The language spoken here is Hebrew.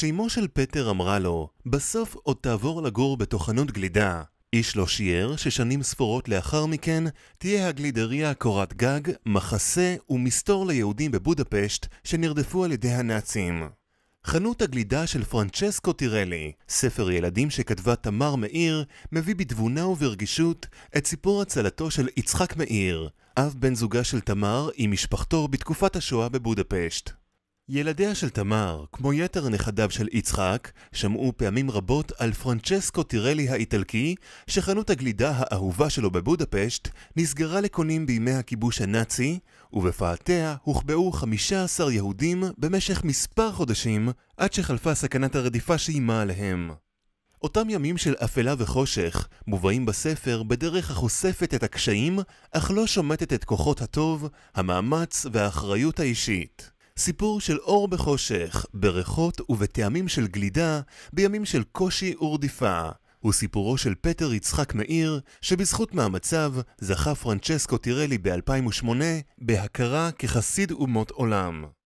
כשאימו של פטר אמרה לו, בסוף עוד תעבור לגור בתוכנות גלידה, איש לא שיער ששנים ספורות לאחר מכן תהיה הגלידריה קורת גג, מחסה ומסתור ליהודים בבודפשט שנרדפו על ידי הנאצים. חנות הגלידה של פרנצ'סקו טירלי, ספר ילדים שכתבה תמר מאיר, מביא בתבונה וברגישות את סיפור הצלתו של יצחק מאיר, אב בן זוגה של תמר עם משפחתו בתקופת השואה בבודפשט. ילדיה של תמר, כמו יתר נכדיו של יצחק, שמעו פעמים רבות על פרנצ'סקו טירלי האיטלקי, שחנות הגלידה האהובה שלו בבודפשט נסגרה לקונים בימי הכיבוש הנאצי, ובפאתיה הוחבאו 15 יהודים במשך מספר חודשים, עד שחלפה סכנת הרדיפה שאיימה עליהם. אותם ימים של אפלה וחושך מובאים בספר בדרך החושפת את הקשיים, אך לא שומטת את כוחות הטוב, המאמץ והאחריות האישית. סיפור של אור בחושך, בריחות ובטעמים של גלידה, בימים של קושי ורדיפה. הוא סיפורו של פטר יצחק מאיר, שבזכות מאמציו זכה פרנצ'סקו טירלי ב-2008 בהכרה כחסיד אומות עולם.